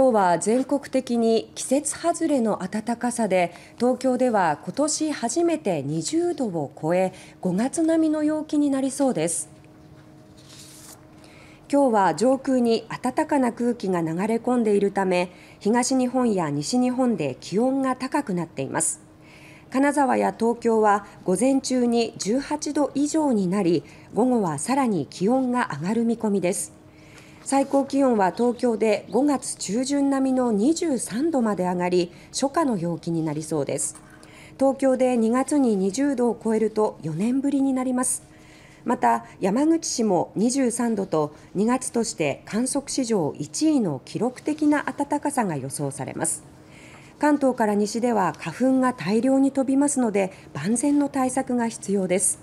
今日は全国的に季節外れの暖かさで東京では今年初めて20度を超え5月並みの陽気になりそうです今日は上空に暖かな空気が流れ込んでいるため東日本や西日本で気温が高くなっています金沢や東京は午前中に18度以上になり午後はさらに気温が上がる見込みです最高気温は東京で5月中旬並みの23度まで上がり初夏の陽気になりそうです東京で2月に20度を超えると4年ぶりになりますまた山口市も23度と2月として観測史上1位の記録的な暖かさが予想されます関東から西では花粉が大量に飛びますので万全の対策が必要です